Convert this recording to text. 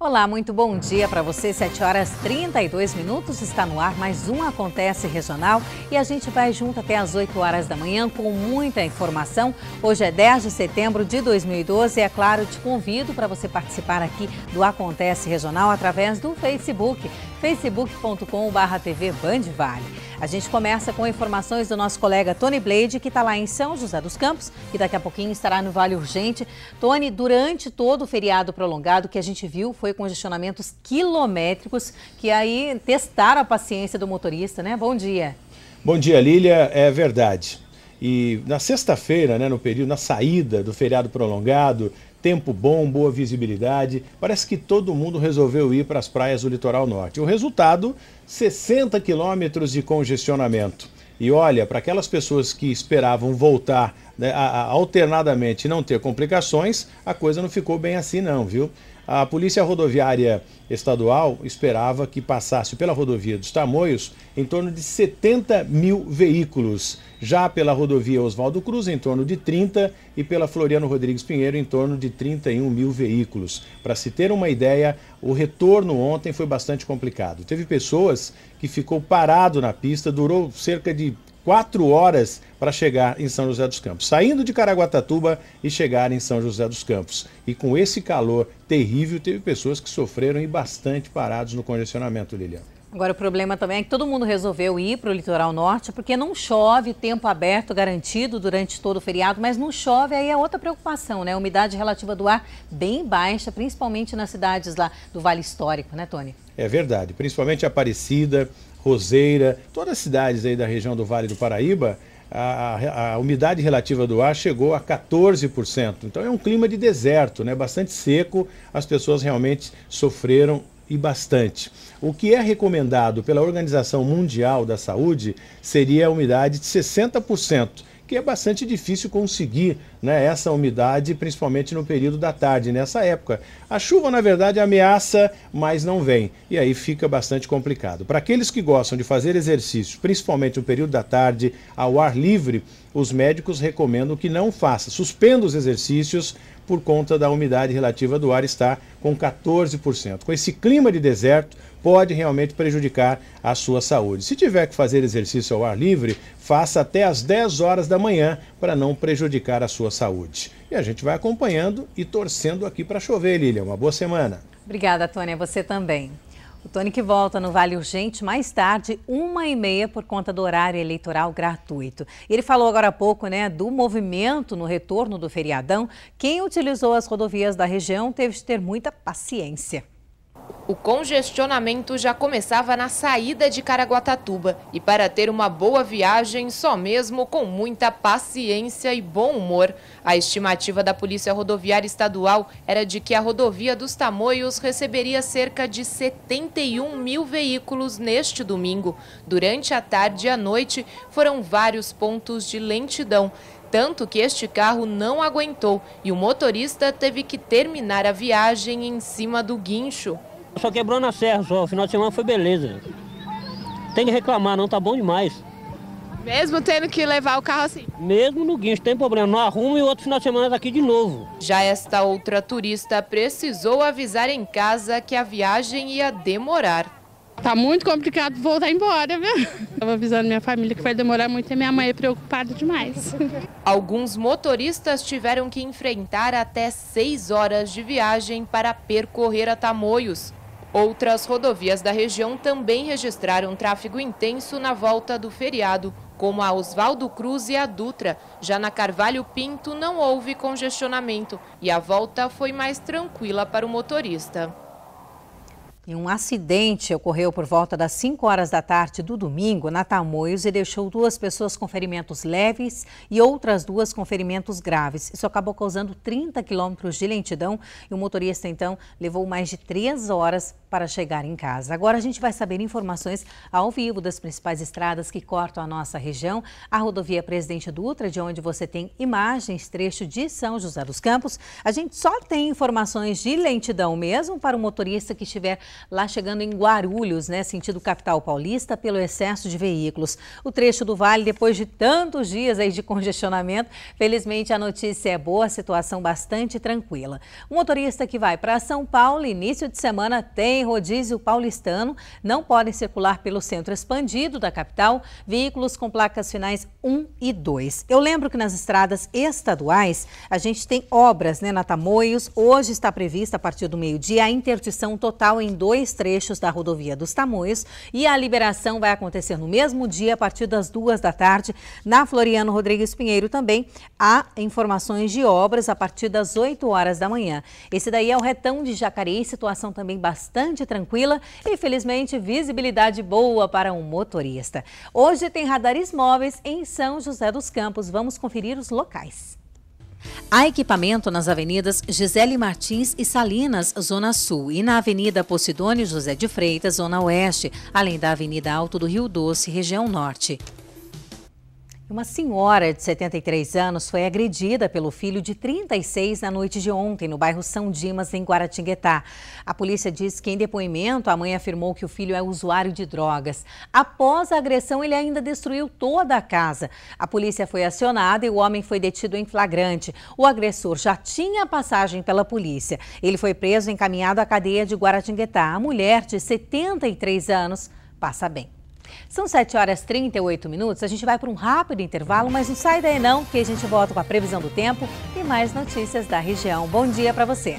Olá, muito bom dia para você. 7 horas 32 minutos está no ar mais um Acontece Regional e a gente vai junto até as 8 horas da manhã com muita informação. Hoje é 10 de setembro de 2012 e, é claro, te convido para você participar aqui do Acontece Regional através do Facebook, facebook.com.br TV Band Vale. A gente começa com informações do nosso colega Tony Blade, que está lá em São José dos Campos, e daqui a pouquinho estará no Vale Urgente. Tony, durante todo o feriado prolongado, que a gente viu foi congestionamentos quilométricos, que aí testaram a paciência do motorista, né? Bom dia. Bom dia, Lília. É verdade. E na sexta-feira, né, no período, na saída do feriado prolongado, Tempo bom, boa visibilidade. Parece que todo mundo resolveu ir para as praias do litoral norte. O resultado: 60 quilômetros de congestionamento. E olha, para aquelas pessoas que esperavam voltar né, a, a, alternadamente não ter complicações, a coisa não ficou bem assim não, viu? A Polícia Rodoviária Estadual esperava que passasse pela rodovia dos Tamoios em torno de 70 mil veículos. Já pela rodovia Oswaldo Cruz, em torno de 30, e pela Floriano Rodrigues Pinheiro, em torno de 31 mil veículos. Para se ter uma ideia, o retorno ontem foi bastante complicado. Teve pessoas que ficou parado na pista, durou cerca de quatro horas para chegar em São José dos Campos, saindo de Caraguatatuba e chegar em São José dos Campos. E com esse calor terrível, teve pessoas que sofreram e bastante parados no congestionamento, Lilian. Agora, o problema também é que todo mundo resolveu ir para o litoral norte, porque não chove, tempo aberto garantido durante todo o feriado, mas não chove, aí é outra preocupação, né? Umidade relativa do ar bem baixa, principalmente nas cidades lá do Vale Histórico, né, Tony? É verdade, principalmente Aparecida, Roseira, todas as cidades aí da região do Vale do Paraíba, a, a, a, umidade relativa do ar chegou a 14%. Então é um clima de deserto, né? bastante seco. As pessoas realmente sofreram e bastante. O que é recomendado pela Organização Mundial da Saúde seria a umidade de 60%, que é bastante difícil conseguir né, essa umidade, principalmente no período da tarde, nessa época. A chuva, na verdade, ameaça, mas não vem. E aí fica bastante complicado. Para aqueles que gostam de fazer exercícios, principalmente no período da tarde, ao ar livre, os médicos recomendam que não faça. Suspenda os exercícios por conta da umidade relativa do ar estar com 14%. Com esse clima de deserto, pode realmente prejudicar a sua saúde. Se tiver que fazer exercício ao ar livre, faça até às 10 horas da manhã para não prejudicar a sua sua saúde. E a gente vai acompanhando e torcendo aqui para chover, Lília. Uma boa semana. Obrigada, Tônia. Você também. O Tony que volta no Vale Urgente mais tarde, uma e meia, por conta do horário eleitoral gratuito. Ele falou agora há pouco né, do movimento no retorno do feriadão. Quem utilizou as rodovias da região teve de ter muita paciência. O congestionamento já começava na saída de Caraguatatuba e para ter uma boa viagem, só mesmo com muita paciência e bom humor. A estimativa da Polícia Rodoviária Estadual era de que a rodovia dos Tamoios receberia cerca de 71 mil veículos neste domingo. Durante a tarde e a noite, foram vários pontos de lentidão tanto que este carro não aguentou e o motorista teve que terminar a viagem em cima do guincho. Só quebrou é na serra só, o final de semana foi beleza. Tem que reclamar, não tá bom demais. Mesmo tendo que levar o carro assim? Mesmo no guincho, tem problema. Não arruma e outro final de semana daqui de novo. Já esta outra turista precisou avisar em casa que a viagem ia demorar. Tá muito complicado voltar embora, viu? Tava avisando minha família que vai demorar muito e minha mãe é preocupada demais. Alguns motoristas tiveram que enfrentar até seis horas de viagem para percorrer a Tamoios. Outras rodovias da região também registraram tráfego intenso na volta do feriado, como a Oswaldo Cruz e a Dutra. Já na Carvalho Pinto não houve congestionamento e a volta foi mais tranquila para o motorista. E um acidente ocorreu por volta das 5 horas da tarde do domingo na Tamoios e deixou duas pessoas com ferimentos leves e outras duas com ferimentos graves. Isso acabou causando 30 quilômetros de lentidão e o motorista, então, levou mais de três horas para chegar em casa. Agora a gente vai saber informações ao vivo das principais estradas que cortam a nossa região. A rodovia Presidente Dutra, de onde você tem imagens, trecho de São José dos Campos. A gente só tem informações de lentidão mesmo para o motorista que estiver lá chegando em Guarulhos, né, sentido capital paulista, pelo excesso de veículos. O trecho do Vale, depois de tantos dias aí de congestionamento, felizmente a notícia é boa, a situação bastante tranquila. O motorista que vai para São Paulo, início de semana, tem rodízio paulistano, não podem circular pelo centro expandido da capital veículos com placas finais 1 e 2. Eu lembro que nas estradas estaduais a gente tem obras né, na Tamoios. Hoje está prevista, a partir do meio-dia, a interdição total em dois dois trechos da rodovia dos Tamoios e a liberação vai acontecer no mesmo dia, a partir das duas da tarde, na Floriano Rodrigues Pinheiro também. Há informações de obras a partir das 8 horas da manhã. Esse daí é o retão de Jacareí, situação também bastante tranquila e, felizmente, visibilidade boa para um motorista. Hoje tem radares móveis em São José dos Campos. Vamos conferir os locais. Há equipamento nas avenidas Gisele Martins e Salinas, Zona Sul, e na Avenida Posidônio José de Freitas, Zona Oeste, além da Avenida Alto do Rio Doce, região Norte. Uma senhora de 73 anos foi agredida pelo filho de 36 na noite de ontem, no bairro São Dimas, em Guaratinguetá. A polícia diz que, em depoimento, a mãe afirmou que o filho é usuário de drogas. Após a agressão, ele ainda destruiu toda a casa. A polícia foi acionada e o homem foi detido em flagrante. O agressor já tinha passagem pela polícia. Ele foi preso e encaminhado à cadeia de Guaratinguetá. A mulher, de 73 anos, passa bem. São 7 horas 38 minutos. A gente vai para um rápido intervalo, mas não sai daí não, que a gente volta com a previsão do tempo e mais notícias da região. Bom dia para você.